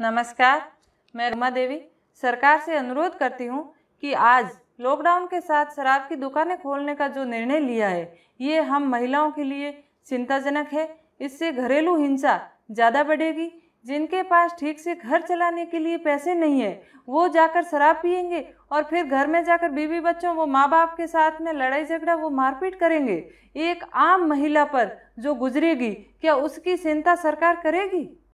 नमस्कार मैं रुमा देवी सरकार से अनुरोध करती हूँ कि आज लॉकडाउन के साथ शराब की दुकानें खोलने का जो निर्णय लिया है ये हम महिलाओं के लिए चिंताजनक है इससे घरेलू हिंसा ज़्यादा बढ़ेगी जिनके पास ठीक से घर चलाने के लिए पैसे नहीं है वो जाकर शराब पियेंगे और फिर घर में जाकर बीवी बच्चों वो माँ बाप के साथ में लड़ाई झगड़ा वो मारपीट करेंगे एक आम महिला पर जो गुजरेगी क्या उसकी चिंता सरकार करेगी